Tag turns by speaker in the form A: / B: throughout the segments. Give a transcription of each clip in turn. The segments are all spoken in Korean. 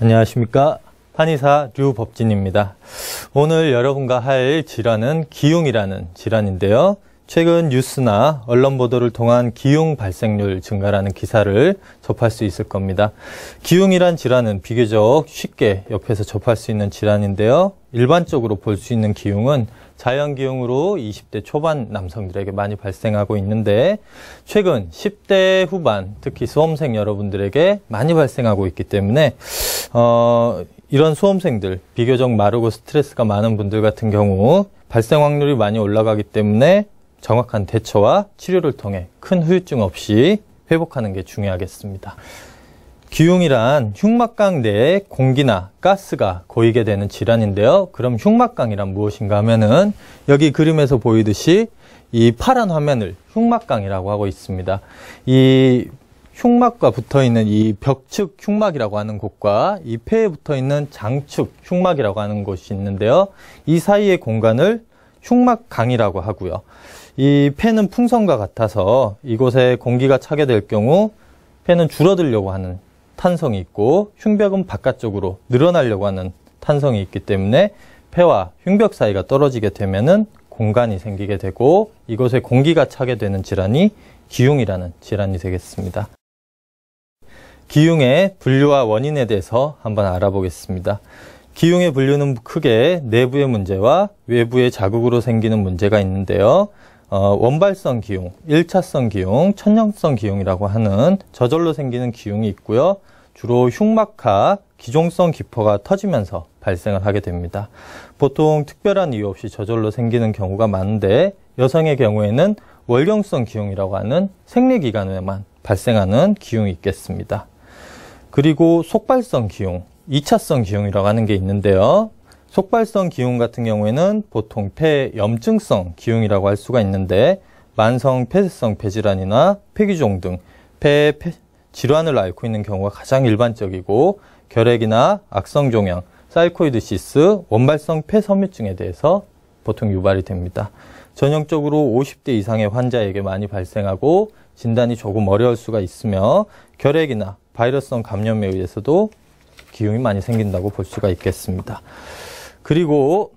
A: 안녕하십니까. 한의사 류법진입니다. 오늘 여러분과 할 질환은 기흉이라는 질환인데요. 최근 뉴스나 언론 보도를 통한 기흉 발생률 증가라는 기사를 접할 수 있을 겁니다. 기흉이란 질환은 비교적 쉽게 옆에서 접할 수 있는 질환인데요. 일반적으로 볼 수 있는 기흉은 자연 기흉으로 20대 초반 남성들에게 많이 발생하고 있는데 최근 10대 후반 특히 수험생 여러분들에게 많이 발생하고 있기 때문에 어, 이런 수험생들 비교적 마르고 스트레스가 많은 분들 같은 경우 발생 확률이 많이 올라가기 때문에 정확한 대처와 치료를 통해 큰 후유증 없이 회복하는 게 중요하겠습니다. 기흉이란 흉막강 내에 공기나 가스가 고이게 되는 질환인데요. 그럼 흉막강이란 무엇인가 하면은 여기 그림에서 보이듯이 이 파란 화면을 흉막강이라고 하고 있습니다. 이 흉막과 붙어 있는 이 벽측 흉막이라고 하는 곳과 이 폐에 붙어 있는 장측 흉막이라고 하는 곳이 있는데요. 이 사이의 공간을 흉막강이라고 하고요. 이 폐는 풍선과 같아서 이곳에 공기가 차게 될 경우 폐는 줄어들려고 하는 탄성이 있고 흉벽은 바깥쪽으로 늘어나려고 하는 탄성이 있기 때문에 폐와 흉벽 사이가 떨어지게 되면 공간이 생기게 되고 이곳에 공기가 차게 되는 질환이 기흉이라는 질환이 되겠습니다. 기흉의 분류와 원인에 대해서 한번 알아보겠습니다. 기흉의 분류는 크게 내부의 문제와 외부의 자극으로 생기는 문제가 있는데요. 어, 원발성 기용, 1차성 기용, 천연성 기용이라고 하는 저절로 생기는 기용이 있고요. 주로 흉막하, 기종성 기포가 터지면서 발생을 하게 됩니다. 보통 특별한 이유 없이 저절로 생기는 경우가 많은데 여성의 경우에는 월경성 기용이라고 하는 생리기간에만 발생하는 기용이 있겠습니다. 그리고 속발성 기용, 2차성 기용이라고 하는 게 있는데요. 속발성 기흉 같은 경우에는 보통 폐 염증성 기흉이라고 할 수가 있는데 만성 폐쇄성 폐질환이나 폐기종 등 폐 질환을 앓고 있는 경우가 가장 일반적이고 결핵이나 악성 종양, 사이코이드시스, 원발성 폐섬유증에 대해서 보통 유발이 됩니다. 전형적으로 50대 이상의 환자에게 많이 발생하고 진단이 조금 어려울 수가 있으며 결핵이나 바이러스성 감염에 의해서도 기흉이 많이 생긴다고 볼 수가 있겠습니다. 그리고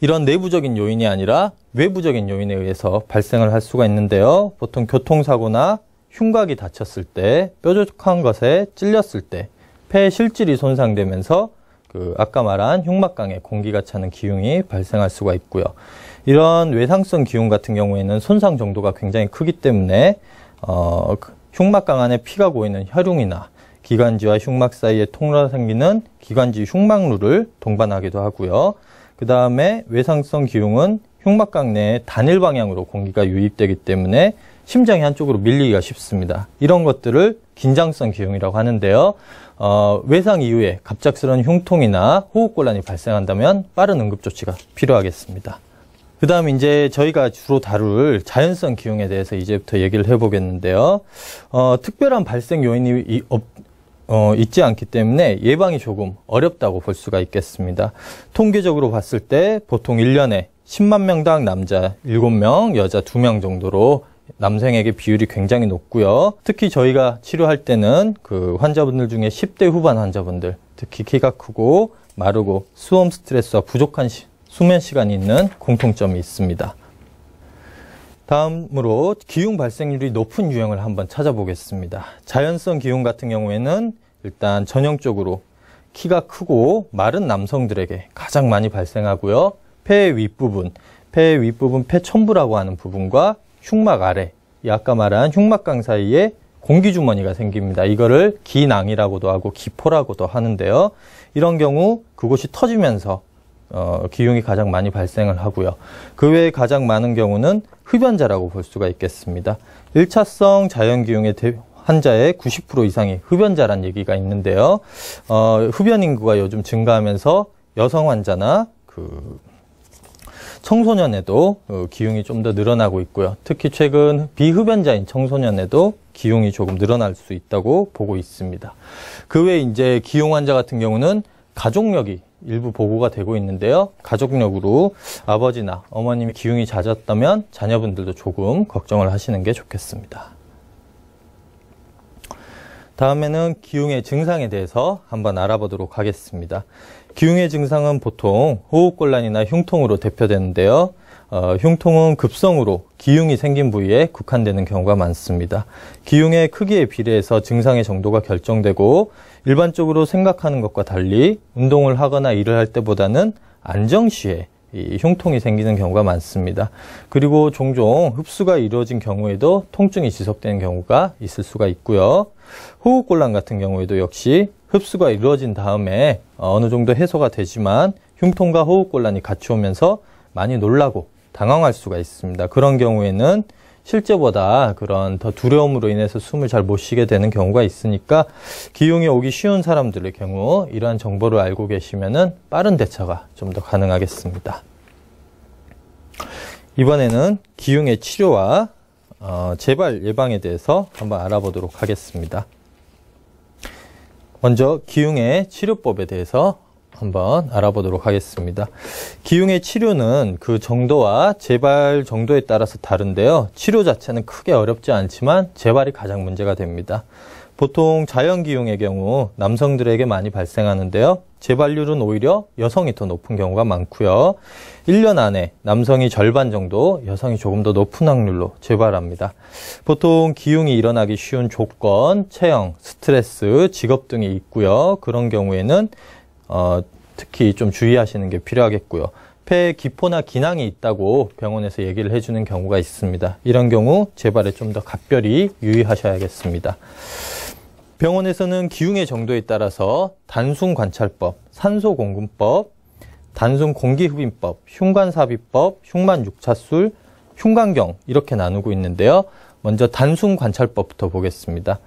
A: 이런 내부적인 요인이 아니라 외부적인 요인에 의해서 발생을 할 수가 있는데요. 보통 교통사고나 흉곽이 다쳤을 때, 뾰족한 것에 찔렸을 때, 폐 실질이 손상되면서 그 아까 말한 흉막강에 공기가 차는 기흉이 발생할 수가 있고요. 이런 외상성 기흉 같은 경우에는 손상 정도가 굉장히 크기 때문에 어, 그 흉막강 안에 피가 고이는 혈흉이나 기관지와 흉막 사이에 통로가 생기는 기관지 흉막루를 동반하기도 하고요. 그 다음에 외상성 기흉은 흉막각 내에 단일 방향으로 공기가 유입되기 때문에 심장이 한쪽으로 밀리기가 쉽습니다. 이런 것들을 긴장성 기흉이라고 하는데요. 어, 외상 이후에 갑작스러운 흉통이나 호흡곤란이 발생한다면 빠른 응급조치가 필요하겠습니다. 그 다음 이제 저희가 주로 다룰 자연성 기흉에 대해서 이제부터 얘기를 해보겠는데요. 어, 특별한 발생 요인이 없, 어, 있지 않기 때문에 예방이 조금 어렵다고 볼 수가 있겠습니다. 통계적으로 봤을 때 보통 1년에 10만 명당 남자 7명, 여자 2명 정도로 남성에게 비율이 굉장히 높고요. 특히 저희가 치료할 때는 그 환자분들 중에 10대 후반 환자분들, 특히 키가 크고 마르고 수험 스트레스와 부족한 시, 수면 시간이 있는 공통점이 있습니다. 다음으로 기흉 발생률이 높은 유형을 한번 찾아보겠습니다. 자연성 기흉 같은 경우에는 일단 전형적으로 키가 크고 마른 남성들에게 가장 많이 발생하고요. 폐의 윗부분, 폐의 윗부분 폐천부라고 하는 부분과 흉막 아래, 이 아까 말한 흉막강 사이에 공기주머니가 생깁니다. 이거를 기낭이라고도 하고 기포라고도 하는데요. 이런 경우 그곳이 터지면서 어, 기흉이 가장 많이 발생을 하고요. 그 외에 가장 많은 경우는 흡연자라고 볼 수가 있겠습니다. 1차성 자연기흉의 환자의 90% 이상이 흡연자란 얘기가 있는데요. 어, 흡연 인구가 요즘 증가하면서 여성 환자나 그 청소년에도 어, 기흉이좀 더 늘어나고 있고요. 특히 최근 비흡연자인 청소년에도 기흉이 조금 늘어날 수 있다고 보고 있습니다. 그 외에 이제 기흉 환자 같은 경우는 가족력이 일부 보고가 되고 있는데요. 가족력으로 아버지나 어머님이 기흉이 잦았다면 자녀분들도 조금 걱정을 하시는 게 좋겠습니다. 다음에는 기흉의 증상에 대해서 한번 알아보도록 하겠습니다. 기흉의 증상은 보통 호흡곤란이나 흉통으로 대표되는데요. 어, 흉통은 급성으로 기흉이 생긴 부위에 국한되는 경우가 많습니다. 기흉의 크기에 비례해서 증상의 정도가 결정되고 일반적으로 생각하는 것과 달리 운동을 하거나 일을 할 때보다는 안정시에 이 흉통이 생기는 경우가 많습니다. 그리고 종종 흡수가 이루어진 경우에도 통증이 지속되는 경우가 있을 수가 있고요. 호흡곤란 같은 경우에도 역시 흡수가 이루어진 다음에 어느 정도 해소가 되지만 흉통과 호흡곤란이 같이 오면서 많이 놀라고 당황할 수가 있습니다. 그런 경우에는 실제보다 그런 더 두려움으로 인해서 숨을 잘 못 쉬게 되는 경우가 있으니까 기용이 오기 쉬운 사람들의 경우 이러한 정보를 알고 계시면 빠른 대처가 좀 더 가능하겠습니다. 이번에는 기흉의 치료와 어, 재발 예방에 대해서 한번 알아보도록 하겠습니다. 먼저 기흉의 치료법에 대해서 한번 알아보도록 하겠습니다. 기흉의 치료는 그 정도와 재발 정도에 따라서 다른데요. 치료 자체는 크게 어렵지 않지만 재발이 가장 문제가 됩니다. 보통 자연 기흉의 경우 남성들에게 많이 발생하는데요. 재발률은 오히려 여성이 더 높은 경우가 많고요. 1년 안에 남성이 절반 정도, 여성이 조금 더 높은 확률로 재발합니다. 보통 기흉이 일어나기 쉬운 조건, 체형, 스트레스, 직업 등이 있고요. 그런 경우에는 어, 특히 좀 주의하시는 게 필요하겠고요. 폐에 기포나 기낭이 있다고 병원에서 얘기를 해주는 경우가 있습니다. 이런 경우 재발에 좀 더 각별히 유의하셔야겠습니다. 병원에서는 기흉의 정도에 따라서 단순 관찰법, 산소 공급법, 단순 공기 흡입법, 흉관삽입법, 흉만 육차술, 흉관경 이렇게 나누고 있는데요. 먼저 단순 관찰법부터 보겠습니다.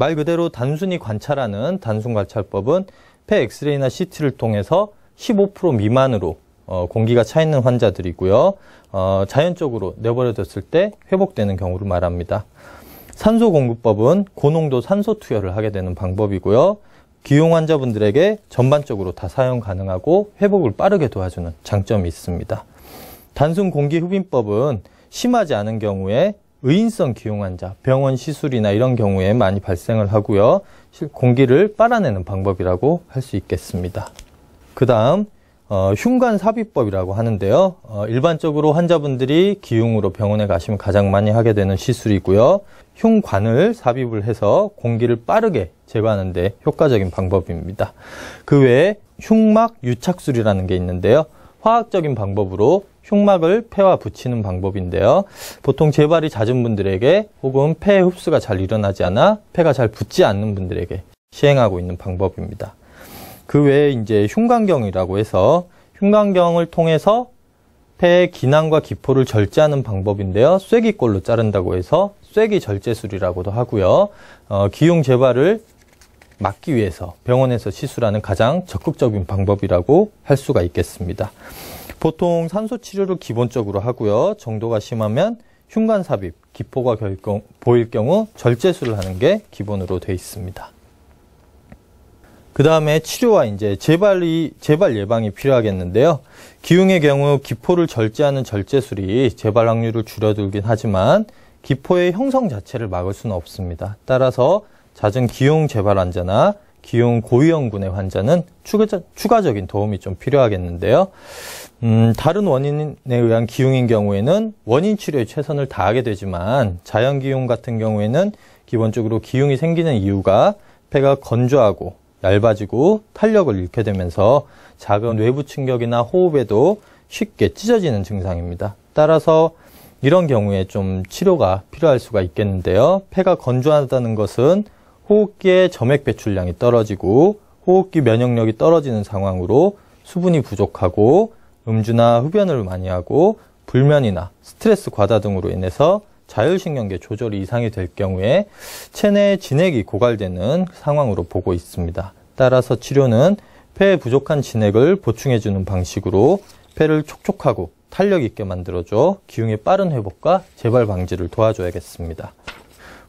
A: 말 그대로 단순히 관찰하는 단순 관찰법은 폐 엑스레이나 CT를 통해서 15% 미만으로 어, 공기가 차 있는 환자들이고요. 어, 자연적으로 내버려뒀을 때 회복되는 경우를 말합니다. 산소 공급법은 고농도 산소 투여를 하게 되는 방법이고요. 기용 환자분들에게 전반적으로 다 사용 가능하고 회복을 빠르게 도와주는 장점이 있습니다. 단순 공기 흡인법은 심하지 않은 경우에 의인성 기흉 환자, 병원 시술이나 이런 경우에 많이 발생을 하고요. 공기를 빨아내는 방법이라고 할 수 있겠습니다. 그 다음 어, 흉관 삽입법이라고 하는데요. 어, 일반적으로 환자분들이 기흉으로 병원에 가시면 가장 많이 하게 되는 시술이고요. 흉관을 삽입을 해서 공기를 빠르게 제거하는 데 효과적인 방법입니다. 그 외에 흉막 유착술이라는 게 있는데요. 화학적인 방법으로 흉막을 폐와 붙이는 방법인데요. 보통 재발이 잦은 분들에게 혹은 폐 흡수가 잘 일어나지 않아 폐가 잘 붙지 않는 분들에게 시행하고 있는 방법입니다. 그 외에 이제 흉관경이라고 해서 흉관경을 통해서 폐의 기낭과 기포를 절제하는 방법인데요. 쐐기꼴로 자른다고 해서 쐐기 절제술이라고도 하고요. 어, 기흉 재발을 막기 위해서 병원에서 시술하는 가장 적극적인 방법이라고 할 수가 있겠습니다. 보통 산소 치료를 기본적으로 하고요. 정도가 심하면 흉관 삽입, 기포가 결경, 보일 경우 절제술을 하는 게 기본으로 되어 있습니다. 그 다음에 치료와 이제 재발이, 재발 예방이 필요하겠는데요. 기흉의 경우 기포를 절제하는 절제술이 재발 확률을 줄여들긴 하지만 기포의 형성 자체를 막을 수는 없습니다. 따라서 잦은 기흉 재발 환자나 기용 고위험군의 환자는 추가적, 인 도움이 좀 필요하겠는데요. 음, 다른 원인에 의한 기용인 경우에는 원인 치료에 최선을 다하게 되지만 자연 기용 같은 경우에는 기본적으로 기용이 생기는 이유가 폐가 건조하고 얇아지고 탄력을 잃게 되면서 작은 외부 충격이나 호흡에도 쉽게 찢어지는 증상입니다. 따라서 이런 경우에 좀 치료가 필요할 수가 있겠는데요. 폐가 건조하다는 것은 호흡기의 점액 배출량이 떨어지고 호흡기 면역력이 떨어지는 상황으로 수분이 부족하고 음주나 흡연을 많이 하고 불면이나 스트레스 과다 등으로 인해서 자율신경계 조절이 이상이 될 경우에 체내 진액이 고갈되는 상황으로 보고 있습니다. 따라서 치료는 폐에 부족한 진액을 보충해주는 방식으로 폐를 촉촉하고 탄력 있게 만들어줘 기흉의 빠른 회복과 재발 방지를 도와줘야겠습니다.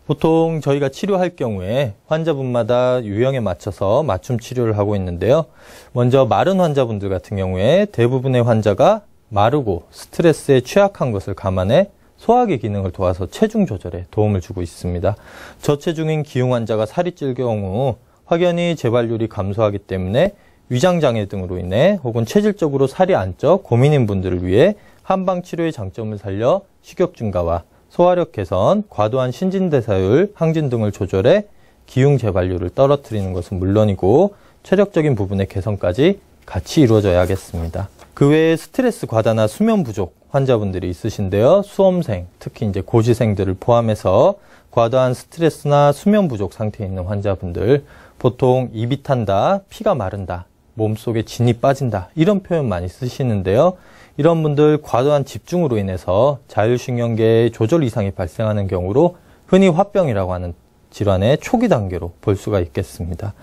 A: 보통 저희가 치료할 경우에 환자분마다 유형에 맞춰서 맞춤 치료를 하고 있는데요. 먼저 마른 환자분들 같은 경우에 대부분의 환자가 마르고 스트레스에 취약한 것을 감안해 소화기 기능을 도와서 체중 조절에 도움을 주고 있습니다. 저체중인 기흉 환자가 살이 찔 경우 확연히 재발률이 감소하기 때문에 위장장애 등으로 인해 혹은 체질적으로 살이 안 쪄 고민인 분들을 위해 한방 치료의 장점을 살려 식욕 증가와 소화력 개선, 과도한 신진대사율, 항진 등을 조절해 기흉 재발률을 떨어뜨리는 것은 물론이고 체력적인 부분의 개선까지 같이 이루어져야겠습니다. 그 외에 스트레스 과다나 수면 부족 환자분들이 있으신데요. 수험생, 특히 이제 고시생들을 포함해서 과도한 스트레스나 수면 부족 상태에 있는 환자분들 보통 입이 탄다, 피가 마른다 몸속에 진이 빠진다. 이런 표현 많이 쓰시는데요. 이런 분들 과도한 집중으로 인해서 자율신경계의 조절 이상이 발생하는 경우로 흔히 화병이라고 하는 질환의 초기 단계로 볼 수가 있겠습니다.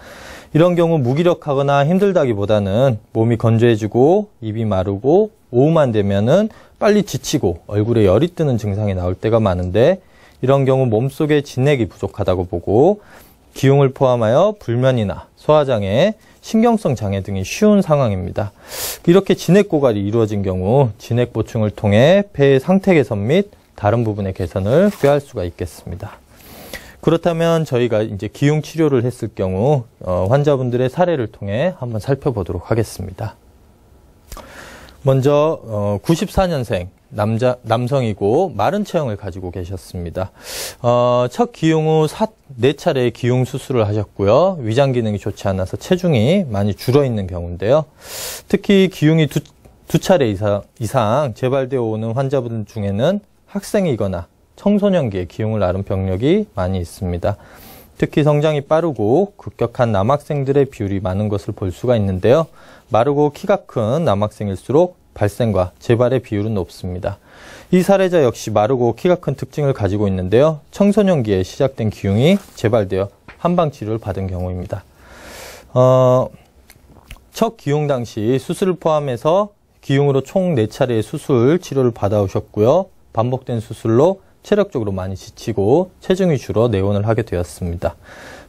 A: 이런 경우 무기력하거나 힘들다기보다는 몸이 건조해지고 입이 마르고 오후만 되면은 빨리 지치고 얼굴에 열이 뜨는 증상이 나올 때가 많은데 이런 경우 몸속에 진액이 부족하다고 보고 기흉을 포함하여 불면이나 소화장애, 신경성 장애 등이 쉬운 상황입니다. 이렇게 진액고갈이 이루어진 경우 진액 보충을 통해 폐의 상태 개선 및 다른 부분의 개선을 꾀할 수가 있겠습니다. 그렇다면 저희가 이제 기흉 치료를 했을 경우 어, 환자분들의 사례를 통해 한번 살펴보도록 하겠습니다. 먼저 어, 94년생 남자, 남성이고 마른 체형을 가지고 계셨습니다. 어, 첫 기용 후4차례 기용 수술을 하셨고요. 위장 기능이 좋지 않아서 체중이 많이 줄어 있는 경우인데요. 특히 기용이 두, 두 차례 이상, 이상 재발되어 오는 환자분 중에는 학생이거나 청소년기에 기용을 앓은 병력이 많이 있습니다. 특히 성장이 빠르고 급격한 남학생들의 비율이 많은 것을 볼 수가 있는데요. 마르고 키가 큰 남학생일수록 발생과 재발의 비율은 높습니다. 이 사례자 역시 마르고 키가 큰 특징을 가지고 있는데요. 청소년기에 시작된 기흉이 재발되어 한방 치료를 받은 경우입니다. 어, 첫 기흉 당시 수술을 포함해서 기흉으로 총 4차례의 수술 치료를 받아오셨고요. 반복된 수술로 체력적으로 많이 지치고 체중이 줄어 내원을 하게 되었습니다.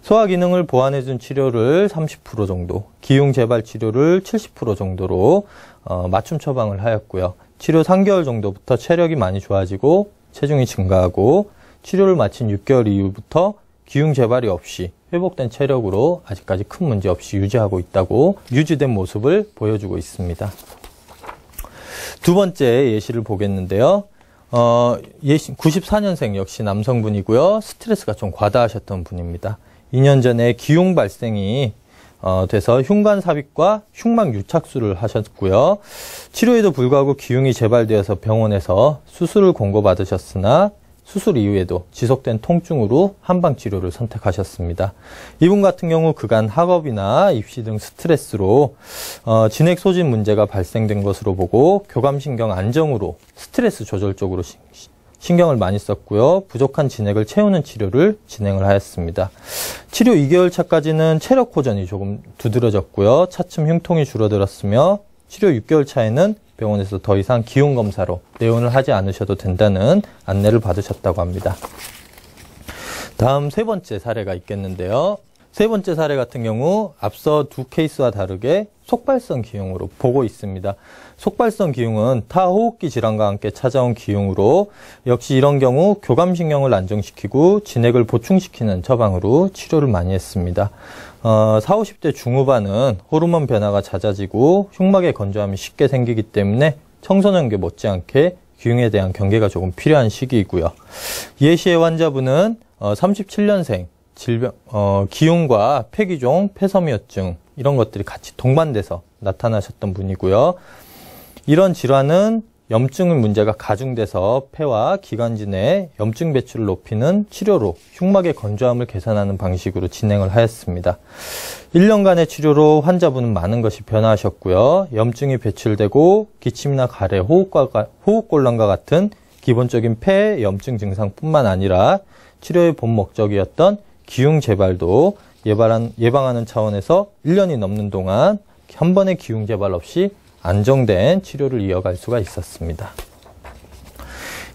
A: 소화 기능을 보완해준 치료를 30% 정도, 기흉 재발 치료를 70% 정도로 어, 맞춤 처방을 하였고요. 치료 3개월 정도부터 체력이 많이 좋아지고 체중이 증가하고 치료를 마친 6개월 이후부터 기흉 재발이 없이 회복된 체력으로 아직까지 큰 문제 없이 유지하고 있다고 유지된 모습을 보여주고 있습니다. 두 번째 예시를 보겠는데요. 어, 94년생 역시 남성분이고요. 스트레스가 좀 과다하셨던 분입니다. 2년 전에 기용 발생이 어, 돼서 흉관 삽입과 흉막 유착술을 하셨고요. 치료에도 불구하고 기흉이 재발되어서 병원에서 수술을 권고받으셨으나 수술 이후에도 지속된 통증으로 한방 치료를 선택하셨습니다. 이분 같은 경우 그간 학업이나 입시 등 스트레스로 어, 진액 소진 문제가 발생된 것으로 보고 교감신경 안정으로 스트레스 조절 쪽으로 시, 신경을 많이 썼고요. 부족한 진액을 채우는 치료를 진행을 하였습니다. 치료 2개월 차까지는 체력 호전이 조금 두드러졌고요. 차츰 흉통이 줄어들었으며 치료 6개월 차에는 병원에서 더 이상 기온 검사로 내원을 하지 않으셔도 된다는 안내를 받으셨다고 합니다. 다음 세 번째 사례가 있겠는데요. 세 번째 사례 같은 경우 앞서 두 케이스와 다르게 속발성 기형으로 보고 있습니다. 속발성 기흉은 타호흡기 질환과 함께 찾아온 기흉으로 역시 이런 경우 교감신경을 안정시키고 진액을 보충시키는 처방으로 치료를 많이 했습니다. 어, 40, 50대 중후반은 호르몬 변화가 잦아지고 흉막의 건조함이 쉽게 생기기 때문에 청소년기 못지않게 기흉에 대한 경계가 조금 필요한 시기이고요. 예시의 환자분은 어, 37년생 질병, 어, 기흉과 폐기종, 폐섬유증 이런 것들이 같이 동반돼서 나타나셨던 분이고요. 이런 질환은 염증 문제가 가중돼서 폐와 기관지 내 염증 배출을 높이는 치료로 흉막의 건조함을 개선하는 방식으로 진행을 하였습니다. 1년간의 치료로 환자분은 많은 것이 변화하셨고요. 염증이 배출되고 기침이나 가래, 호흡과, 호흡곤란과 같은 기본적인 폐 염증 증상뿐만 아니라 치료의 본 목적이었던 기흉 재발도 예방하는 차원에서 1년이 넘는 동안 한 번의 기흉 재발 없이 안정된 치료를 이어갈 수가 있었습니다.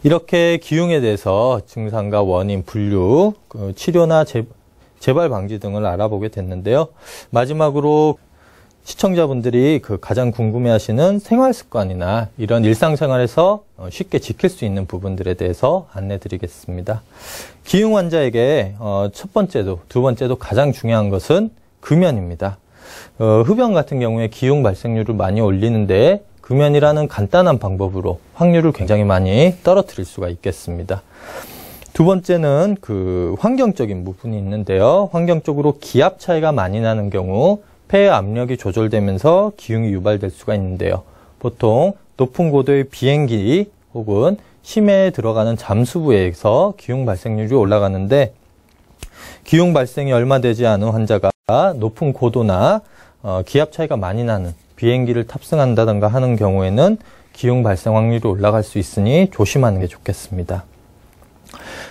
A: 이렇게 기흉에 대해서 증상과 원인, 분류, 그 치료나 재, 재발 방지 등을 알아보게 됐는데요. 마지막으로 시청자분들이 그 가장 궁금해하시는 생활 습관이나 이런 일상생활에서 어, 쉽게 지킬 수 있는 부분들에 대해서 안내드리겠습니다. 기흉 환자에게 어, 첫 번째도 두 번째도 가장 중요한 것은 금연입니다. 어, 흡연 같은 경우에 기용 발생률을 많이 올리는데 금연이라는 간단한 방법으로 확률을 굉장히 많이 떨어뜨릴 수가 있겠습니다. 두 번째는 그 환경적인 부분이 있는데요. 환경적으로 기압 차이가 많이 나는 경우 폐 압력이 조절되면서 기흉이 유발될 수가 있는데요. 보통 높은 고도의 비행기 혹은 심해에 들어가는 잠수부에서 기흉 발생률이 올라가는데 기흉 발생이 얼마 되지 않은 환자가 아, 높은 고도나 어, 기압 차이가 많이 나는 비행기를 탑승한다던가 하는 경우에는 기흉 발생 확률이 올라갈 수 있으니 조심하는 게 좋겠습니다.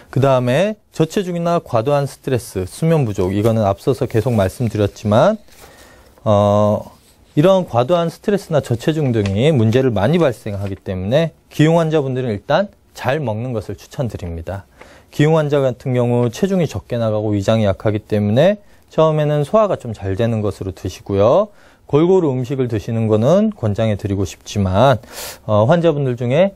A: 그 다음에 저체중이나 과도한 스트레스, 수면 부족, 이거는 앞서서 계속 말씀드렸지만, 어, 이런 과도한 스트레스나 저체중 등이 문제를 많이 발생하기 때문에 기흉 환자분들은 일단 잘 먹는 것을 추천드립니다. 기흉 환자 같은 경우 체중이 적게 나가고 위장이 약하기 때문에 처음에는 소화가 좀 잘 되는 것으로 드시고요. 골고루 음식을 드시는 거는 권장해 드리고 싶지만 어, 환자분들 중에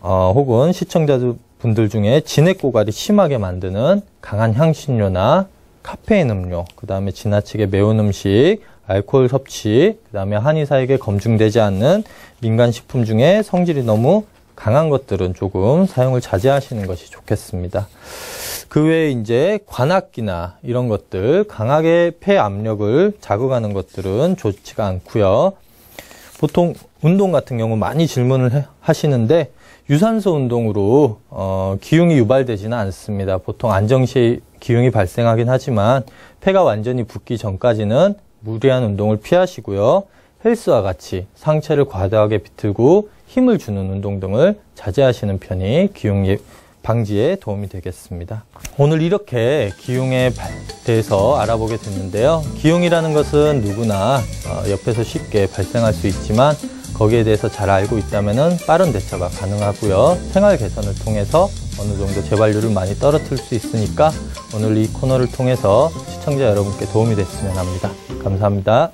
A: 어, 혹은 시청자분들 중에 진액고갈이 심하게 만드는 강한 향신료나 카페인 음료, 그 다음에 지나치게 매운 음식, 알코올 섭취, 그 다음에 한의사에게 검증되지 않는 민간식품 중에 성질이 너무 강한 것들은 조금 사용을 자제하시는 것이 좋겠습니다. 그 외에 이제 관악기나 이런 것들 강하게 폐 압력을 자극하는 것들은 좋지가 않고요. 보통 운동 같은 경우 많이 질문을 하시는데 유산소 운동으로 어, 기흉이 유발되지는 않습니다. 보통 안정시 기흉이 발생하긴 하지만 폐가 완전히 붓기 전까지는 무리한 운동을 피하시고요. 헬스와 같이 상체를 과도하게 비틀고 힘을 주는 운동 등을 자제하시는 편이 기흉 방지에 도움이 되겠습니다. 오늘 이렇게 기용에 대해서 알아보게 됐는데요. 기용이라는 것은 누구나 어, 옆에서 쉽게 발생할 수 있지만 거기에 대해서 잘 알고 있다면 빠른 대처가 가능하고요. 생활 개선을 통해서 어느 정도 재발률을 많이 떨어뜨릴 수 있으니까 오늘 이 코너를 통해서 시청자 여러분께 도움이 됐으면 합니다. 감사합니다.